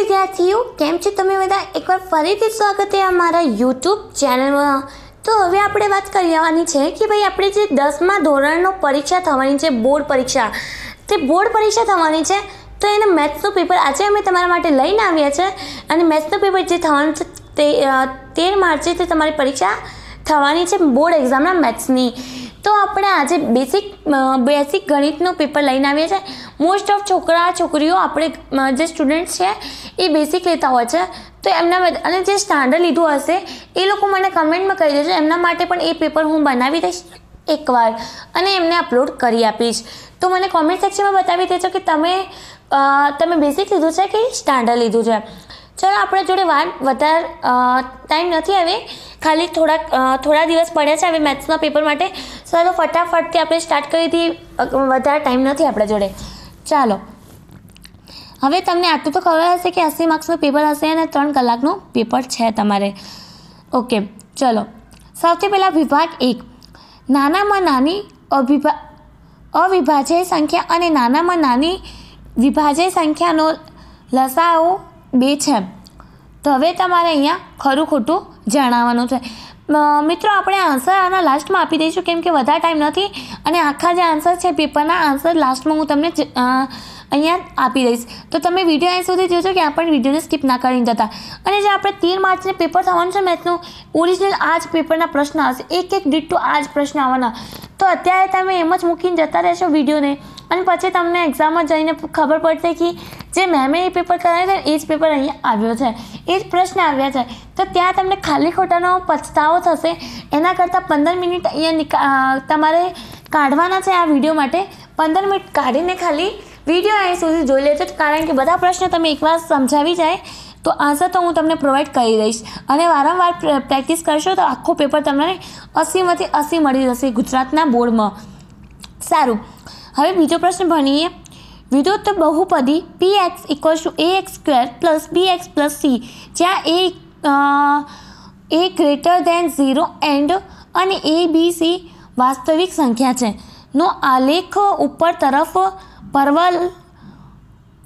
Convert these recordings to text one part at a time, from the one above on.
વિદ્યાર્થીઓ કેમ છે તમે બધા એકવાર ફરીથી સ્વાગત છે અમારા યુટ્યુબ ચેનલમાં તો હવે આપણે વાત કરવાની છે કે ભાઈ આપણે જે દસમા ધોરણનો પરીક્ષા થવાની છે બોર્ડ પરીક્ષા તે બોર્ડ પરીક્ષા થવાની છે તો એને મેથ્સનું પેપર આજે અમે તમારા માટે લઈને આવ્યા છે અને મેથ્સનું પેપર જે થવાનું છે તે તેર માર્ચે તે તમારી પરીક્ષા થવાની છે બોર્ડ એક્ઝામના મેથ્સની તો આપણે આજે બેસિક બેસિક ગણિતનું પેપર લઈને આવીએ છીએ મોસ્ટ ઓફ છોકરા છોકરીઓ આપણે જે સ્ટુડન્ટ છે એ બેસિક લેતા હોય છે તો એમના અને જે સ્ટાન્ડર્ડ લીધું હશે એ લોકો મને કમેન્ટમાં કહી દેજો એમના માટે પણ એ પેપર હું બનાવી દઈશ એકવાર અને એમને અપલોડ કરી આપીશ તો મને કોમેન્ટ સેક્શનમાં બતાવી દેજો કે તમે તમે બેસિક લીધું છે કે સ્ટાન્ડર્ડ લીધું છે ચાલો આપણા જોડે વાત વધારે ટાઈમ નથી હવે ખાલી થોડાક થોડા દિવસ પડ્યા છે હવે મેથ્સના પેપર માટે ચાલો ફટાફટથી આપણે સ્ટાર્ટ કરી દઈએ વધારે ટાઈમ નથી આપણા જોડે ચાલો હવે તમને આટલું તો ખબર હશે કે એંસી માર્ક્સનું પેપર હશે અને ત્રણ કલાકનું પેપર છે તમારે ઓકે ચલો સૌથી પહેલાં વિભાગ એક નાનામાં નાની અભિભા અવિભાજ્ય સંખ્યા અને નાનામાં નાની વિભાજ્ય સંખ્યાનો લસાઓ બે છે તો હવે તમારે અહીંયા ખરું ખોટું જણાવવાનું છે મિત્રો આપણે આન્સર આના લાસ્ટમાં આપી દઈશું કેમ કે વધારે ટાઈમ નથી અને આખા જે આન્સર છે પેપરના આન્સર લાસ્ટમાં હું તમને અહીંયા આપી દઈશ તો તમે વિડીયો અહીં સુધી જોજો કે આ પણ વિડીયોને સ્કીપ ના કરીને જતા અને જે આપણે તેર માર્ચને પેપર થવાનું છે મેથનું ઓરિજિનલ આ જ પેપરના પ્રશ્ન આવશે એક એક ડીટ ટુ આ જ પ્રશ્ન આવવાના તો અત્યારે તમે એમ જ મૂકીને જતા રહેશો વિડીયોને અને પછી તમને એક્ઝામમાં જઈને ખબર પડશે કે જે મેમે એ પેપર કરાવ્યું છે એ જ પેપર અહીં આવ્યો છે એ જ પ્રશ્ન આવ્યા છે તો ત્યાં તમને ખાલી ખોટાનો પછતાવો થશે એના કરતાં પંદર મિનિટ અહીંયા તમારે કાઢવાના છે આ વિડીયો માટે પંદર મિનિટ કાઢીને ખાલી વિડીયો અહીં સુધી જોઈ લેજો કારણ કે બધા પ્રશ્ન તમે એકવાર સમજાવી જાય તો આન્સર તો હું તમને પ્રોવાઈડ કરી દઈશ અને વારંવાર પ્રેક્ટિસ કરશો તો આખો પેપર તમને અસીમાંથી અસી મળી જશે ગુજરાતના બોર્ડમાં સારું હવે બીજો પ્રશ્ન ભણીએ વિદ્યુત બહુપદી P X equals to A X square plus B X plus C જ્યાં A A greater than zero and અને એ બી સી વાસ્તવિક સંખ્યા છે નો આલેખ ઉપર તરફ પરવલ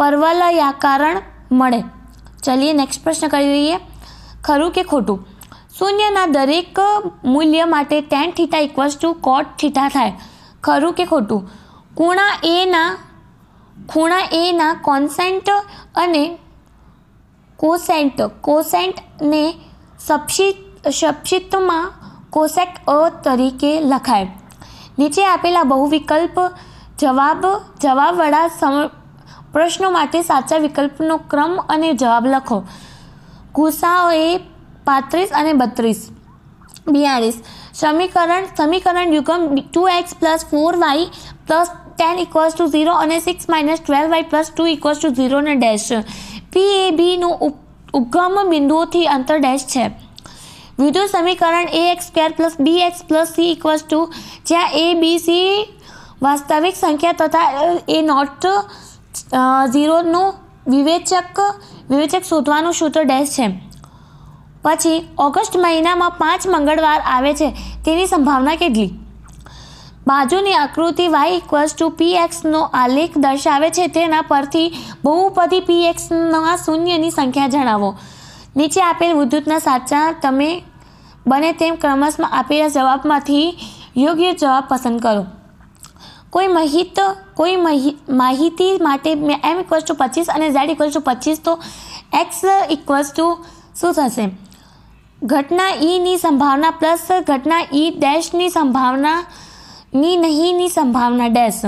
પરવલયાકરણ મળે ચલીએ નેક્સ્ટ પ્રશ્ન કરી લઈએ ખરું કે ખોટું શૂન્યના દરેક મૂલ્ય માટે tan theta equals to cot theta થાય ખરું કે ખોટું ખૂણા એના ખૂણા એના કોન્સેન્ટ અને કોસેન્ટ કોસેન્ટને સપ્શિત સપ્શિતમાં કોસેક અ તરીકે લખાય નીચે આપેલા બહુ વિકલ્પ જવાબ જવાબવાળા સમ પ્રશ્નો માટે સાચા વિકલ્પનો ક્રમ અને જવાબ લખો ગુસાઓએ પાંત્રીસ અને બત્રીસ બિયાળીસ સમીકરણ સમીકરણ યુગમ two X plus four Y plus ten equals to zero અને six minus twelve Y plus two equals to ઝીરોને ડેશ પી એ બીનું ઉગમ બિંદુઓથી અંતર ડેશ છે વિદ્યુત સમીકરણ A X square plus B X plus C equals to જ્યાં એ બી સી વાસ્તવિક સંખ્યા તથા એ નોટ ઝીરોનું વિવેચક વિવેચક શોધવાનું સૂત્ર ડેશ છે પછી ઓગસ્ટ મહિનામાં પાંચ મંગળવાર આવે છે તેની સંભાવના કેટલી બાજુની આકૃતિ વાય ઇક્વલ્સ ટુ પી એક્સનો આલેખ દર્શાવે છે તેના પરથી બહુપદી પી એક્સના શૂન્યની સંખ્યા જણાવો નીચે આપેલ વિદ્યુતના સાચા તમે બને તેમ ક્રમશમાં આપેલા જવાબમાંથી યોગ્ય જવાબ પસંદ કરો કોઈ મહિત કોઈ માહિતી માટે એમ ઇક્વલ્સ ટુ પચીસ અને ઝેડ ઇક્વલ્સ ટુ પચીસ તો એક્સ ઇક્વલ્સ ટુ શું થશે ઘટના ઈની e સંભાવના પ્લસ ઘટના ઈ e ડેશની સંભાવના ની નહીંની સંભાવના ડેશ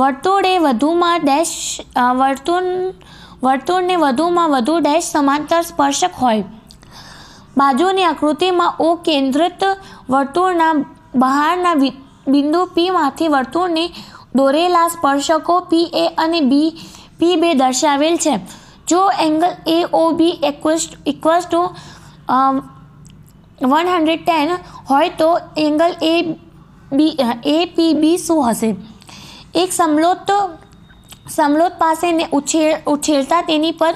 વર્તુળે વધુમાં ડેશ વર્તુળ વર્તુળને વધુમાં વધુ ડેશ સમાંતર સ્પર્શક હોય બાજુની આકૃતિમાં ઓ કેન્દ્રિત વર્તુળના બહારના બિંદુ પીમાંથી વર્તુળને દોરેલા સ્પર્શકો પી એ અને બી પી બે દર્શાવેલ છે જો angle A O B equals to one hundred ten હોય તો એંગલ એ બી એ પી બી શું હશે એક સમલોત સમલોત પાસેને ઉછેર ઉછેરતા તેની પર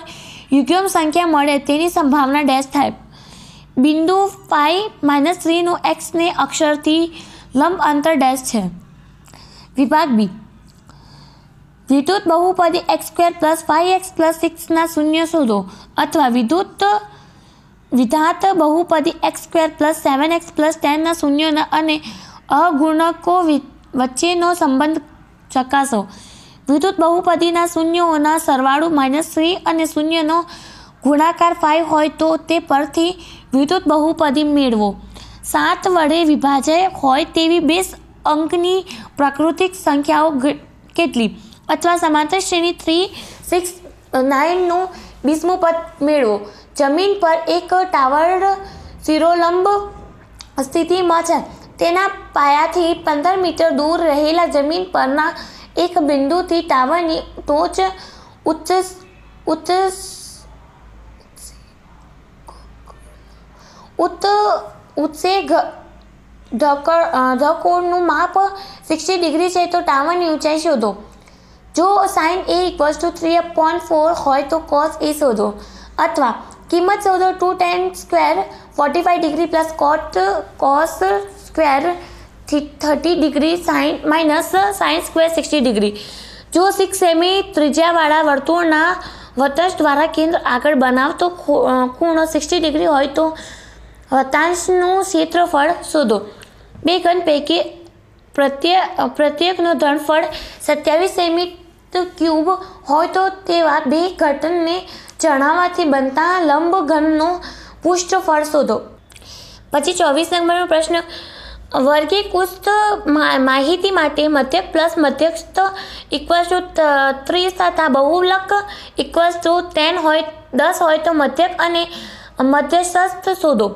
યુગ્યમ સંખ્યા મળે તેની સંભાવના ડેશ થાય બિંદુ ફાઈ માઇનસ થ્રીનું એક્સને અક્ષરથી લંબ અંતર ડેશ છે વિભાગ બી વિદ્યુત બહુપદી X square plus five X plus સિક્સના શૂન્ય શોધો અથવા વિદ્યુત વિધાત બહુપદી X square plus seven X plus ટેનના શૂન્યના અને અગુણકો વચ્ચેનો સંબંધ ચકાસો વિદ્યુત બહુપદીના શૂન્યોના સરવાળો માઇનસ થ્રી અને શૂન્યનો ગુણાકાર ફાઇવ હોય તો તે પરથી વિદ્યુત બહુપદી મેળવો સાત વડે વિભાજ્ય હોય તેવી બે અંકની પ્રાકૃતિક સંખ્યાઓ કેટલી અથવા સમાંતર શ્રેણી થ્રી સિક્સ નાઇનનું બીસમું પદ મેળવો જમીન પર એક ટાવર શિરોલંબ સ્થિતિમાં છે તેના પાયાથી પંદર મીટર દૂર રહેલા જમીન પરના એક બિંદુથી ટાવરની ટોચ ઉચ્ચ ઉચ્ચ ઉત્ત તૂટશે ધકોણનું માપ સિક્સટી ડિગ્રી છે તો ટાવરની ઊંચાઈ શોધો જો sine A equals to three upon four હોય તો કોસ એ શોધો અથવા કિંમત શોધો two tan square forty five degree plus cot cos square thirty degree sine minus sine square sixty degree જો સિક્સ સેમી ત્રિજ્યાવાળા વર્તુળના વતસ દ્વારા કેન્દ્ર આગળ બનાવતો ખૂણો સિક્સટી ડિગ્રી હોય તો હતાંશનું ક્ષેત્રફળ શોધો બે ઘન પૈકી પ્રત્યે પ્રત્યેકનો ધનફળ સત્યાવીસ સેમી ક્યુબ હોય તો તેવા બે ઘટનને જણાવવાથી બનતા લંબ ઘનનો પુષ્ઠફળ શોધો પછી ચોવીસ નંબરનો પ્રશ્ન વર્ગીકૃત માહિતી માટે મધ્યક પ્લસ મધ્યસ્થ ઇક્વલ્સ ટુ ત્રીસ તથા બહુલક ઇક્વલ્સ ટુ ટેન હોય દસ હોય તો મધ્યક અને મધ્યસ્થ શોધો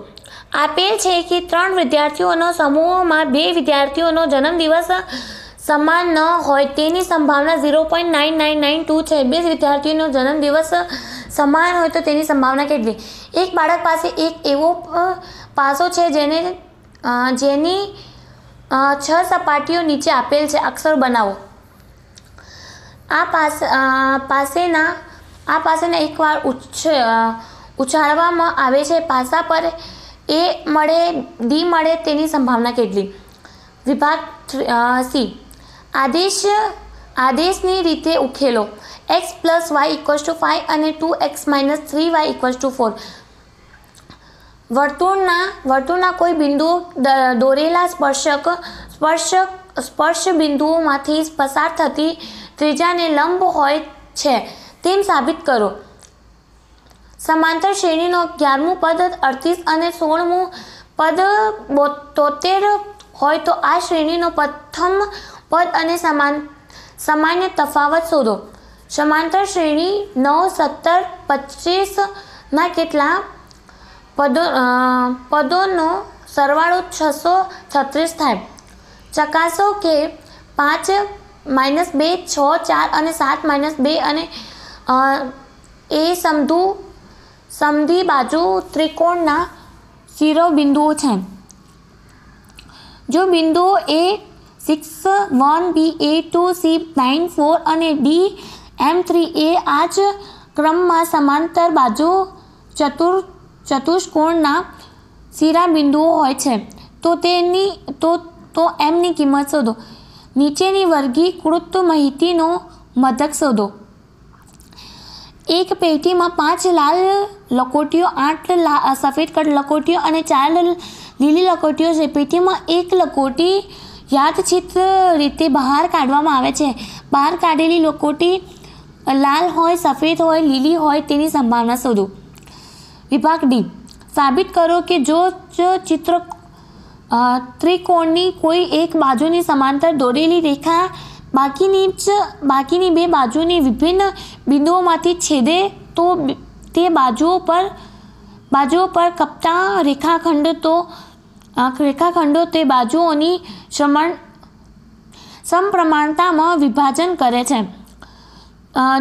આપેલ છે કે ત્રણ વિદ્યાર્થીઓનો સમૂહમાં બે વિદ્યાર્થીઓનો જન્મદિવસ સમાન ન હોય તેની સંભાવના zero point nine nine nine two છે બે વિદ્યાર્થીઓનો જન્મદિવસ સમાન હોય તો તેની સંભાવના કેટલી એક બાળક પાસે એક એવો પાસો છે જેને જેની છ સપાટીઓ નીચે આપેલ છે અક્ષર બનાવો આ પાસ પાસેના આ પાસેના એકવાર ઉછ ઉછાળવામાં આવે છે પાસા પર એ મળે ડી મળે તેની સંભાવના કેટલી વિભાગ સી આદેશ આદેશની રીતે ઉકેલો X plus Y equals to five અને two X minus three Y equals to four વર્તુળના વર્તુળના કોઈ બિંદુ દોરેલા સ્પર્શક સ્પર્શક સ્પર્શ બિંદુઓમાંથી પસાર થતી ત્રીજાને લંબ હોય છે તેમ સાબિત કરો સમાંતર શ્રેણીનો અગિયારમું પદ અડતીસ અને સોળમું પદ તોતેર હોય તો આ શ્રેણીનો પ્રથમ પદ અને સમાન સામાન્ય તફાવત શોધો સમાંતર શ્રેણી નવ સત્તર પચીસના કેટલા પદો પદોનો સરવાળો છસો છત્રીસ થાય ચકાસો કે પાંચ માઇનસ બે છ ચાર અને સાત માઇનસ બે અને એ સમધું સમધી બાજુ ત્રિકોણના શિરોબિંદુઓ છે જો બિંદુઓ એ સિક્સ વન બી એ ટુ સી નાઇન ફોર અને ડી એમ થ્રી એ આ જ ક્રમમાં સમાંતર બાજુ ચતુર ચતુષ્કોણના શિરાબિંદુઓ હોય છે તો તેની તો તો એમની કિંમત શોધો નીચેની વર્ગીકૃત માહિતીનો મધક શોધો એક પેટીમાં પાંચ લાલ લકોટીઓ આઠ સફેદ કટ લકોટીઓ અને ચાર લીલી લકોટીઓ છે પેટીમાં એક લકોટી યાદચિત રીતે બહાર કાઢવામાં આવે છે બહાર કાઢેલી લકોટી લાલ હોય સફેદ હોય લીલી હોય તેની સંભાવના શોધો વિભાગ ડી સાબિત કરો કે જો ચિત્ર ત્રિકોણની કોઈ એક બાજુની સમાંતર દોરેલી રેખા બાકીની જ બાકીની બે બાજુની વિભિન્ન બિંદુઓમાંથી છેદે તો તે બાજુઓ પર બાજુઓ પર કપતા રેખાખંડ તો રેખાખંડો તે બાજુઓની સમણ સમપ્રમાણતામાં વિભાજન કરે છે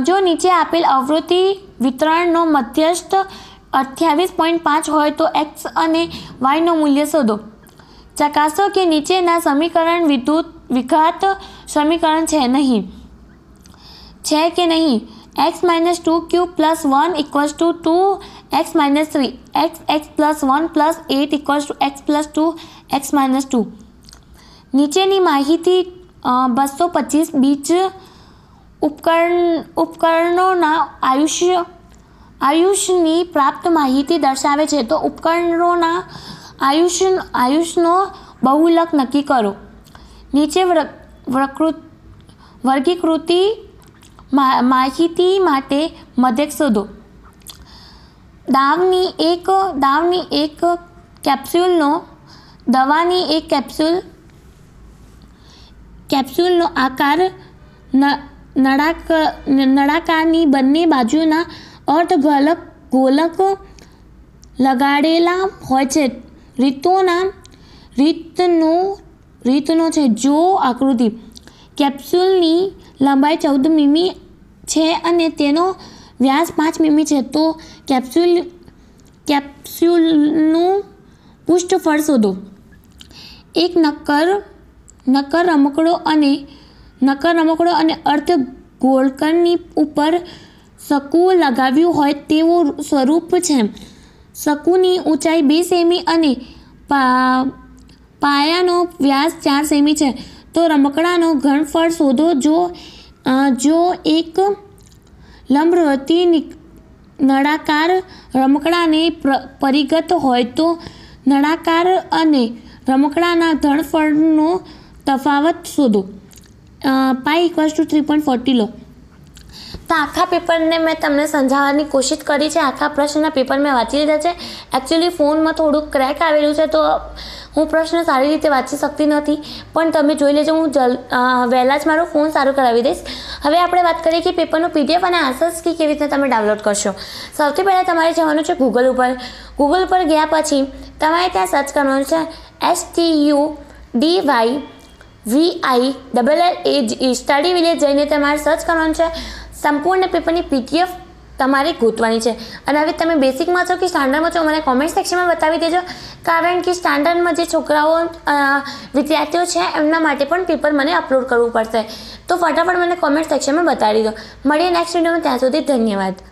જો નીચે આપેલ આવૃત્તિ વિતરણનો મધ્યસ્થ અઠ્યાવીસ પોઈન્ટ પાંચ હોય તો એક્સ અને વાયનું મૂલ્ય શોધો ચકાસો કે નીચેના સમીકરણ વિદ્યુત વિઘાત સમીકરણ છે નહીં છે કે નહીં X minus two Q plus one equals to two X minus three X X plus one plus eight equals to X plus two X minus two નીચેની માહિતી બસો પચીસ બીચ ઉપકરણ ઉપકરણોના આયુષ્ય આયુષ્યની પ્રાપ્ત માહિતી દર્શાવે છે તો ઉપકરણોના આયુષ આયુષનો બહુલક નક્કી કરો નીચે વકૃત વર્ગીકૃતિ માહિતી માટે મધ્યક શોધો દાવની એક દાવની એક કેપ્સ્યુલનો દવાની એક કેપ્સ્યુલ કેપ્સ્યુલનો આકાર નળાક નળાકારની બંને બાજુના અર્ધગોલક ગોલક લગાડેલા હોય છે રીતોના રીતનું રીતનો છે જો આકૃતિ કેપ્સ્યુલની લંબાઈ ચૌદ મીમી છે અને તેનો વ્યાસ પાંચ મીમી છે તો કેપ્સ્યુલ કેપ્સ્યુલનું પૃષ્ઠફળ શોધો એક નક્કર નક્કર રમકડો અને નક્કર રમકડો અને અર્ધ ગોળકરની ઉપર સકુ લગાવ્યું હોય તેવું સ્વરૂપ છે સકુની ઊંચાઈ બે સેમી અને પા પાયાનો વ્યાસ ચાર સેમી છે તો રમકડાનો ઘણફળ શોધો જો જો એક લંબવર્તી નળાકાર રમકડાને પરિગત હોય તો નળાકાર અને રમકડાના ઘનફળનો તફાવત શોધો pi equals to three point forty લો તો આખા પેપરને મેં તમને સમજાવવાની કોશિશ કરી છે આખા પ્રશ્નના પેપર મેં વાંચી લીધા છે એકચ્યુઅલી ફોનમાં થોડુંક ક્રેક આવેલું છે તો હું પ્રશ્ન સારી રીતે વાંચી શકતી નથી પણ તમે જોઈ લેજો હું જલ વહેલા જ મારો ફોન સારું કરાવી દઈશ હવે આપણે વાત કરીએ કે પેપરનું પીડીએફ અને આન્સર્સ કી કેવી રીતે તમે ડાઉનલોડ કરશો સૌથી પહેલાં તમારે જવાનું છે ગૂગલ ઉપર ગૂગલ પર ગયા પછી તમારે ત્યાં સર્ચ કરવાનું છે S T U D Y V I double L A study village જઈને તમારે સર્ચ કરવાનું છે સંપૂર્ણ પેપરની પીટીએફ તમારે ગોતવાની છે અને હવે તમે બેસિકમાં છો કે સ્ટાન્ડર્ડમાં છો મને કોમેન્ટ સેક્શનમાં બતાવી દેજો કારણ કે સ્ટાન્ડર્ડમાં જે છોકરાઓ વિદ્યાર્થીઓ છે એમના માટે પણ પેપર મને અપલોડ કરવું પડશે તો ફટાફટ મને કોમેન્ટ સેક્શનમાં બતાવી દો મળીએ નેક્સ્ટ વિડીયોમાં ત્યાં સુધી ધન્યવાદ